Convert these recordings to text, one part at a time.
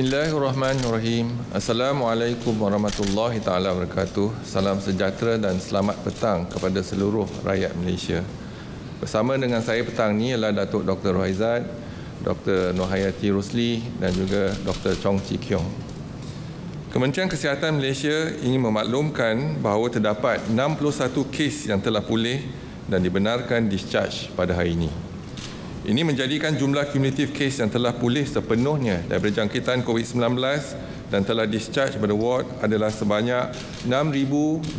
Bismillahirrahmanirrahim. Assalamualaikum warahmatullahi taala wabarakatuh. Salam sejahtera dan selamat petang kepada seluruh rakyat Malaysia. Bersama dengan saya petang ini ialah Datuk Dr. Rohaizat, Dr. Nohayati Rusli dan juga Dr. Chong Chi Kiong. Kementerian Kesihatan Malaysia ingin memaklumkan bahawa terdapat 61 kes yang telah pulih dan dibenarkan discharge pada hari ini. Ini menjadikan jumlah kumulatif kes yang telah pulih sepenuhnya daripada jangkitan COVID-19 dan telah discharge pada ward adalah sebanyak 6,531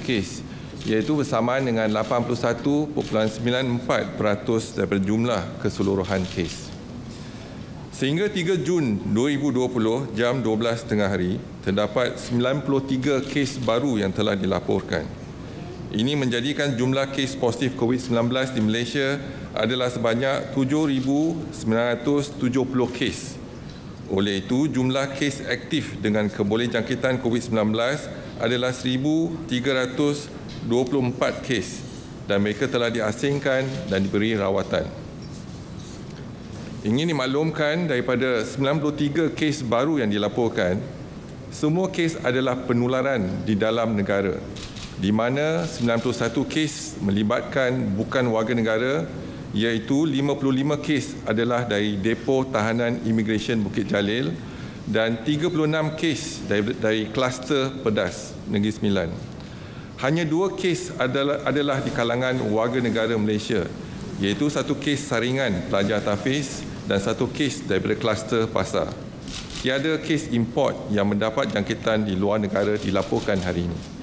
kes iaitu bersamaan dengan 81.94% daripada jumlah keseluruhan kes. Sehingga 3 Jun 2020 jam 12.30 hari, terdapat 93 kes baru yang telah dilaporkan. Ini menjadikan jumlah kes positif COVID-19 di Malaysia adalah sebanyak 7,970 kes. Oleh itu, jumlah kes aktif dengan kebolehan jangkitan COVID-19 adalah 1,324 kes dan mereka telah diasingkan dan diberi rawatan. Ingin dimaklumkan daripada 93 kes baru yang dilaporkan, semua kes adalah penularan di dalam negara di mana 91 kes melibatkan bukan warga negara iaitu 55 kes adalah dari depo tahanan imigresen Bukit Jalil dan 36 kes dari, dari kluster Pedas Negeri Sembilan. Hanya dua kes adalah adalah di kalangan warga negara Malaysia iaitu satu kes saringan pelajar Tafiz dan satu kes daripada kluster Pasar. Tiada kes import yang mendapat jangkitan di luar negara dilaporkan hari ini.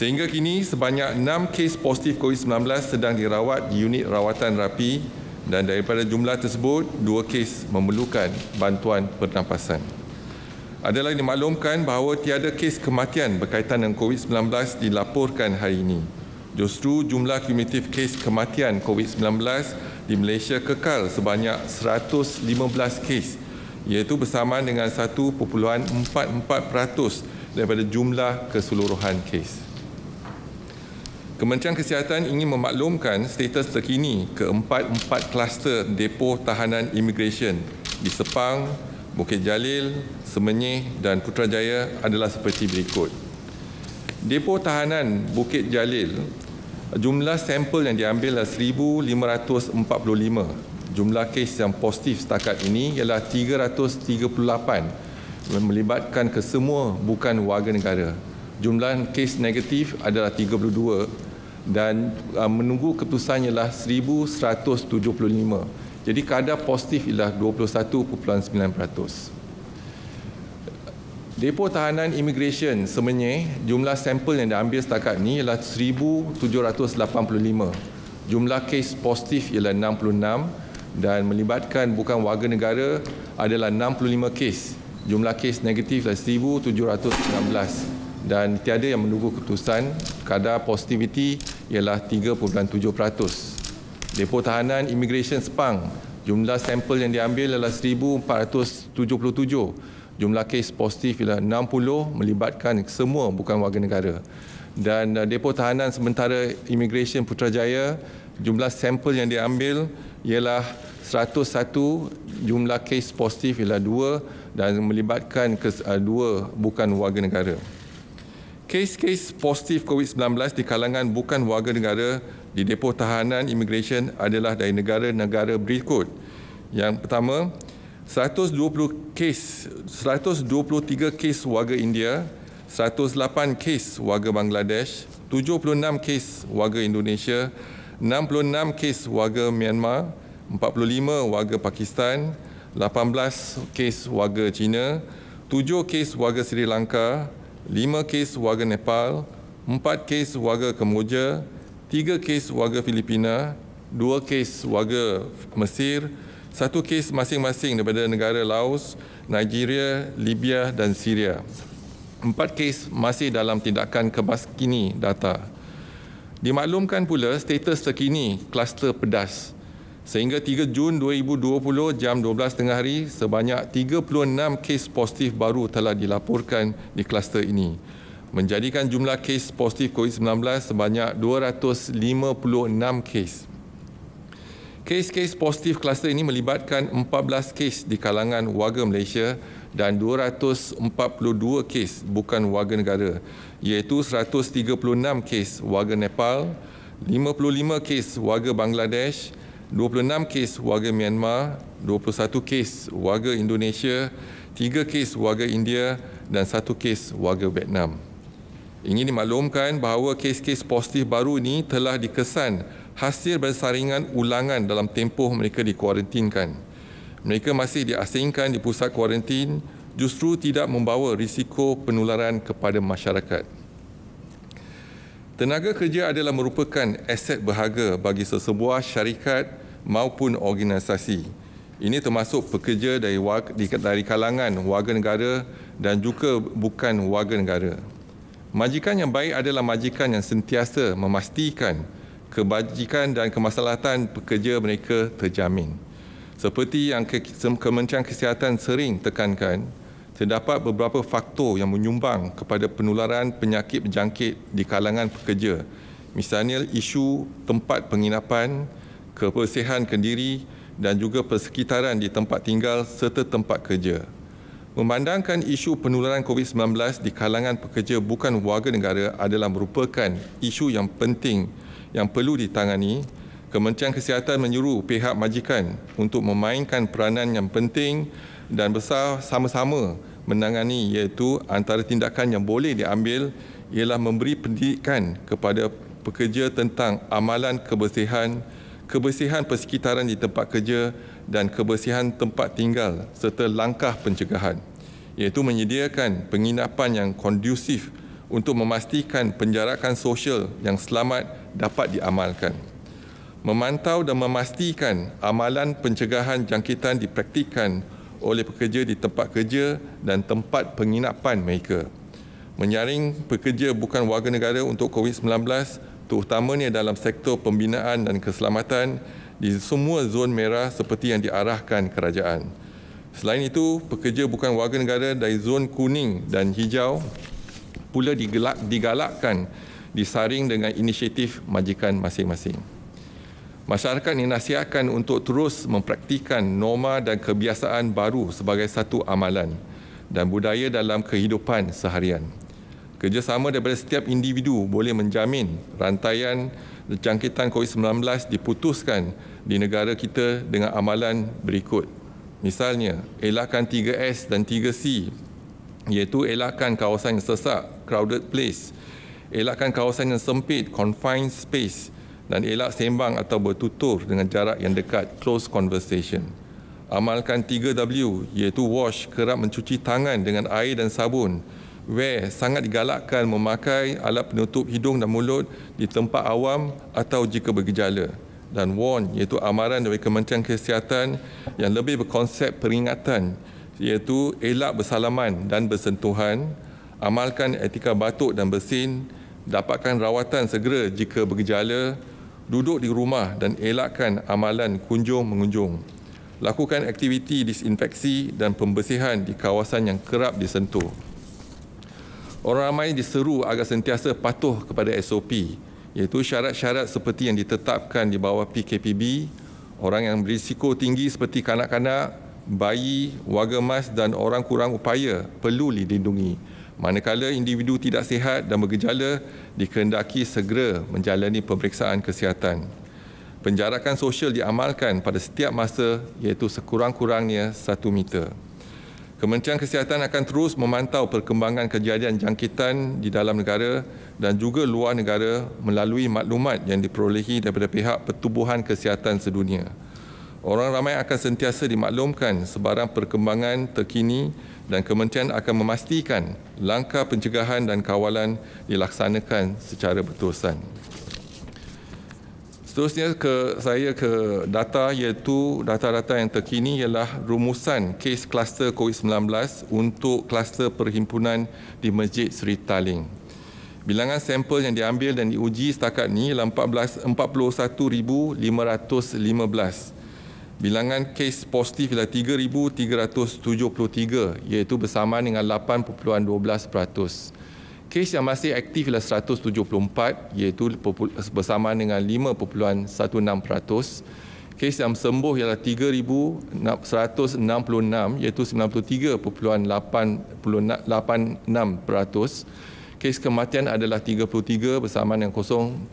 Sehingga kini sebanyak 6 kes positif COVID-19 sedang dirawat di unit rawatan rapi dan daripada jumlah tersebut, 2 kes memerlukan bantuan pernafasan. Adalah dimaklumkan bahawa tiada kes kematian berkaitan dengan COVID-19 dilaporkan hari ini. Justru jumlah kumulatif kes kematian COVID-19 di Malaysia kekal sebanyak 115 kes iaitu bersamaan dengan 1.44% daripada jumlah keseluruhan kes. Kementerian Kesihatan ingin memaklumkan status terkini keempat-empat kluster depo tahanan imigresen di Sepang, Bukit Jalil, Semenyih dan Putrajaya adalah seperti berikut. Depo tahanan Bukit Jalil, jumlah sampel yang diambil adalah 1,545. Jumlah kes yang positif setakat ini ialah 338 melibatkan kesemua bukan warga negara. Jumlah kes negatif adalah 32 dan uh, menunggu keputusannya ialah 1,175. Jadi kadar positif ialah 21.9%. Depo tahanan immigration semenye jumlah sampel yang diambil setakat ini ialah 1,785. Jumlah kes positif ialah 66 dan melibatkan bukan warga negara adalah 65 kes. Jumlah kes negatif adalah 1,716 dan tiada yang menunggu keputusan. Kadar positivity ialah 3.7%. Depo tahanan immigration Sepang, jumlah sampel yang diambil ialah 1477. Jumlah kes positif ialah 60 melibatkan semua bukan warga negara. Dan uh, depo tahanan sementara immigration Putrajaya, jumlah sampel yang diambil ialah 101 jumlah kes positif ialah 2 dan melibatkan kes, uh, dua bukan warga negara kes-kes positif COVID-19 di kalangan bukan warga negara di depot tahanan immigration adalah dari negara-negara berikut. Yang pertama, 120 kes, 123 kes warga India, 108 kes warga Bangladesh, 76 kes warga Indonesia, 66 kes warga Myanmar, 45 warga Pakistan, 18 kes warga China, 7 kes warga Sri Lanka, lima kes warga Nepal, empat kes warga Kemboja, tiga kes warga Filipina, dua kes warga Mesir, satu kes masing-masing daripada negara Laos, Nigeria, Libya dan Syria. Empat kes masih dalam tindakan kebas kini data. Dimaklumkan pula status terkini kluster pedas Sehingga 3 Jun 2020 jam 12.30 hari, sebanyak 36 kes positif baru telah dilaporkan di kluster ini. Menjadikan jumlah kes positif COVID-19 sebanyak 256 kes. Kes-kes positif kluster ini melibatkan 14 kes di kalangan warga Malaysia dan 242 kes bukan warga negara iaitu 136 kes warga Nepal, 55 kes warga Bangladesh, 26 kes warga Myanmar, 21 kes warga Indonesia, 3 kes warga India dan 1 kes warga Vietnam. Ingin dimaklumkan bahawa kes-kes positif baru ini telah dikesan hasil bersaringan ulangan dalam tempoh mereka dikuarantinkan. Mereka masih diasingkan di pusat kuarantin justru tidak membawa risiko penularan kepada masyarakat. Tenaga kerja adalah merupakan aset berharga bagi sesebuah syarikat maupun organisasi. Ini termasuk pekerja dari dari kalangan warga negara dan juga bukan warga negara. Majikan yang baik adalah majikan yang sentiasa memastikan kebajikan dan kemaslahatan pekerja mereka terjamin. Seperti yang Kementerian Kesihatan sering tekankan, terdapat beberapa faktor yang menyumbang kepada penularan penyakit berjangkit di kalangan pekerja. Misalnya isu tempat penginapan, kebersihan kendiri dan juga persekitaran di tempat tinggal serta tempat kerja. Memandangkan isu penularan COVID-19 di kalangan pekerja bukan warga negara adalah merupakan isu yang penting yang perlu ditangani, Kementerian Kesihatan menyuruh pihak majikan untuk memainkan peranan yang penting dan besar sama-sama menangani iaitu antara tindakan yang boleh diambil ialah memberi pendidikan kepada pekerja tentang amalan kebersihan, kebersihan persekitaran di tempat kerja dan kebersihan tempat tinggal serta langkah pencegahan iaitu menyediakan penginapan yang kondusif untuk memastikan penjarakan sosial yang selamat dapat diamalkan. Memantau dan memastikan amalan pencegahan jangkitan dipraktikkan oleh pekerja di tempat kerja dan tempat penginapan mereka. Menyaring pekerja bukan warga negara untuk COVID-19 terutamanya dalam sektor pembinaan dan keselamatan di semua zon merah seperti yang diarahkan kerajaan. Selain itu, pekerja bukan warga negara dari zon kuning dan hijau pula digalakkan disaring dengan inisiatif majikan masing-masing. Masyarakat dinasihatkan untuk terus mempraktikan norma dan kebiasaan baru sebagai satu amalan dan budaya dalam kehidupan seharian. Kerjasama daripada setiap individu boleh menjamin rantaian jangkitan COVID-19 diputuskan di negara kita dengan amalan berikut. Misalnya, elakkan 3S dan 3C iaitu elakkan kawasan yang sesak, crowded place, elakkan kawasan yang sempit, confined space, dan elak sembang atau bertutur dengan jarak yang dekat close conversation. Amalkan 3W iaitu wash kerap mencuci tangan dengan air dan sabun. Wear sangat digalakkan memakai alat penutup hidung dan mulut di tempat awam atau jika bergejala. Dan warn iaitu amaran dari Kementerian Kesihatan yang lebih berkonsep peringatan iaitu elak bersalaman dan bersentuhan, amalkan etika batuk dan bersin, dapatkan rawatan segera jika bergejala, duduk di rumah dan elakkan amalan kunjung-mengunjung. Lakukan aktiviti disinfeksi dan pembersihan di kawasan yang kerap disentuh. Orang ramai diseru agar sentiasa patuh kepada SOP iaitu syarat-syarat seperti yang ditetapkan di bawah PKPB, orang yang berisiko tinggi seperti kanak-kanak, bayi, warga emas dan orang kurang upaya perlu dilindungi. Manakala individu tidak sihat dan bergejala, dikehendaki segera menjalani pemeriksaan kesihatan. Penjarakan sosial diamalkan pada setiap masa iaitu sekurang-kurangnya satu meter. Kementerian Kesihatan akan terus memantau perkembangan kejadian jangkitan di dalam negara dan juga luar negara melalui maklumat yang diperolehi daripada pihak pertubuhan kesihatan sedunia. Orang ramai akan sentiasa dimaklumkan sebarang perkembangan terkini dan kementerian akan memastikan langkah pencegahan dan kawalan dilaksanakan secara berterusan. Seterusnya ke saya ke data iaitu data-data yang terkini ialah rumusan kes kluster COVID-19 untuk kluster perhimpunan di Masjid Seri Taling. Bilangan sampel yang diambil dan diuji setakat ini ialah 41,515 bilangan kes positif ialah 3,373 iaitu bersamaan dengan 8.12%. Kes yang masih aktif ialah 174 iaitu bersamaan dengan 5.16%. Kes yang sembuh ialah 3,166 iaitu 93.86% kes kematian adalah 33 bersamaan dengan 0.98%.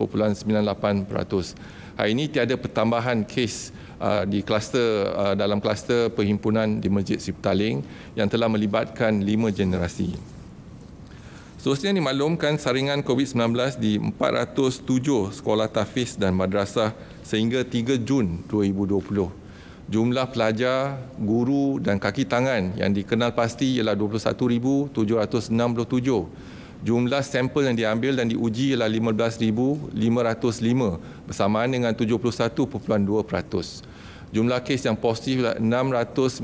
Hari ini tiada pertambahan kes uh, di kluster uh, dalam kluster perhimpunan di Masjid Siptaling yang telah melibatkan lima generasi. Seterusnya dimaklumkan saringan COVID-19 di 407 sekolah tahfiz dan madrasah sehingga 3 Jun 2020. Jumlah pelajar, guru dan kaki tangan yang dikenal pasti ialah 21,767 jumlah sampel yang diambil dan diuji ialah 15,505 bersamaan dengan 71.2%. Jumlah kes yang positif ialah 668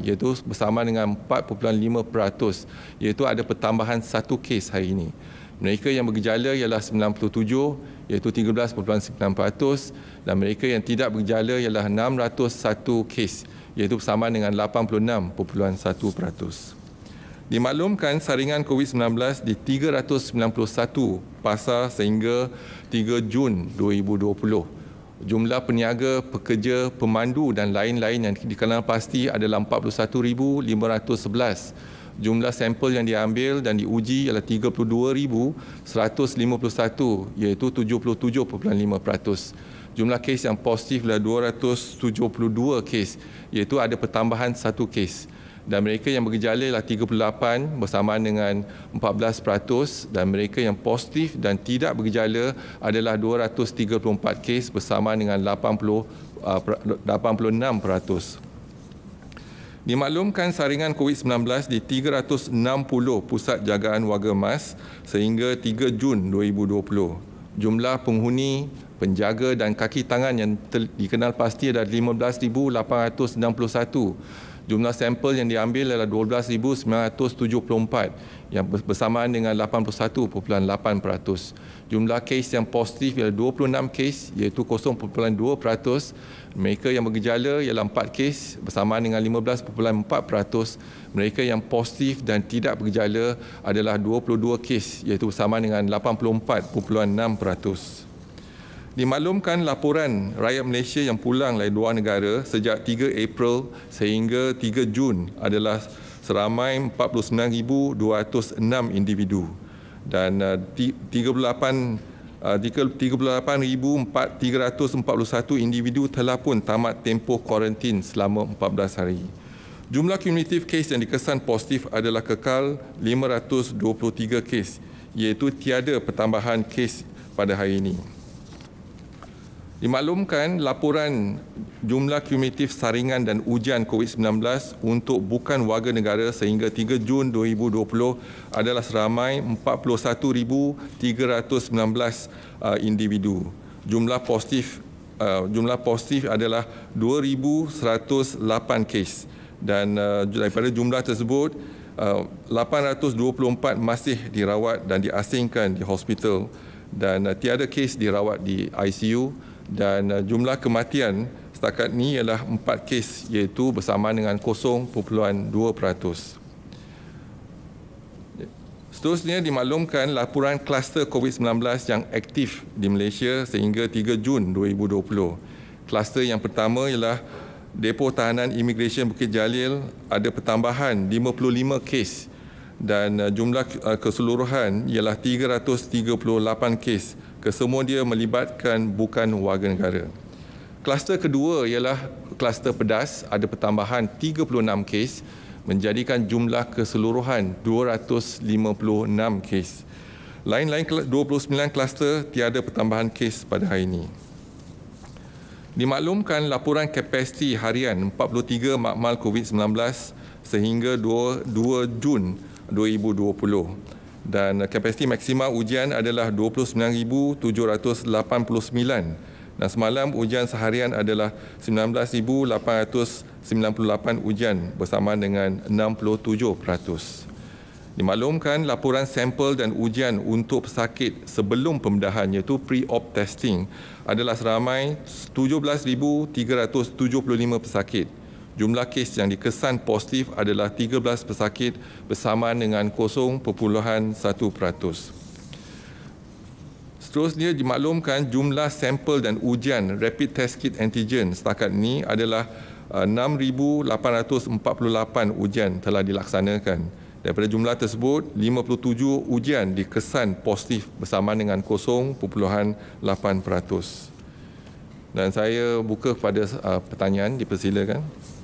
iaitu bersamaan dengan 4.5% iaitu ada pertambahan satu kes hari ini. Mereka yang bergejala ialah 97 iaitu 13.9% dan mereka yang tidak bergejala ialah 601 kes iaitu bersamaan dengan 86.1%. Dimaklumkan saringan COVID-19 di 391 pasar sehingga 3 Jun 2020. Jumlah peniaga, pekerja, pemandu dan lain-lain yang dikenal pasti adalah 41,511. Jumlah sampel yang diambil dan diuji ialah 32,151 iaitu 77.5%. Jumlah kes yang positif adalah 272 kes iaitu ada pertambahan satu kes dan mereka yang bergejala ialah 38 bersamaan dengan 14% dan mereka yang positif dan tidak bergejala adalah 234 kes bersamaan dengan 80 86%. Ah, Dimaklumkan saringan COVID-19 di 360 pusat jagaan warga emas sehingga 3 Jun 2020. Jumlah penghuni penjaga dan kaki tangan yang dikenal pasti adalah 15,861 Jumlah sampel yang diambil adalah 12,974 yang bersamaan dengan 81.8%. Jumlah kes yang positif ialah 26 kes iaitu 0.2%. Mereka yang bergejala ialah 4 kes bersamaan dengan 15.4%. Mereka yang positif dan tidak bergejala adalah 22 kes iaitu bersamaan dengan 84.6%. Dimaklumkan laporan rakyat Malaysia yang pulang dari luar negara sejak 3 April sehingga 3 Jun adalah seramai 49,206 individu dan 38 uh, 38,341 uh, individu telah pun tamat tempoh kuarantin selama 14 hari. Jumlah kumulatif kes yang dikesan positif adalah kekal 523 kes iaitu tiada pertambahan kes pada hari ini. Dimaklumkan laporan jumlah kumulatif saringan dan ujian COVID-19 untuk bukan warga negara sehingga 3 Jun 2020 adalah seramai 41,319 uh, individu. Jumlah positif uh, jumlah positif adalah 2,108 kes dan uh, daripada jumlah tersebut 824 masih dirawat dan diasingkan di hospital dan tiada kes dirawat di ICU dan uh, jumlah kematian setakat ini ialah 4 kes iaitu bersama dengan 0.2%. Seterusnya dimaklumkan laporan kluster COVID-19 yang aktif di Malaysia sehingga 3 Jun 2020. Kluster yang pertama ialah Depo Tahanan Immigration Bukit Jalil ada pertambahan 55 kes dan uh, jumlah uh, keseluruhan ialah 338 kes kesemua dia melibatkan bukan warga negara. Kluster kedua ialah kluster pedas ada pertambahan 36 kes menjadikan jumlah keseluruhan 256 kes. Lain-lain 29 kluster tiada pertambahan kes pada hari ini. Dimaklumkan laporan kapasiti harian 43 makmal COVID-19 sehingga 2, 2 Jun 2020 dan kapasiti maksima hujan adalah 29,789 dan semalam hujan seharian adalah 19,898 hujan bersama dengan 67%. Dimaklumkan laporan sampel dan ujian untuk pesakit sebelum pembedahan iaitu pre-op testing adalah seramai 17,375 pesakit jumlah kes yang dikesan positif adalah 13 pesakit bersamaan dengan 0.1%. Seterusnya dimaklumkan jumlah sampel dan ujian rapid test kit antigen setakat ini adalah 6,848 uh, ujian telah dilaksanakan. Daripada jumlah tersebut, 57 ujian dikesan positif bersamaan dengan 0.8%. Dan saya buka kepada uh, pertanyaan, dipersilakan.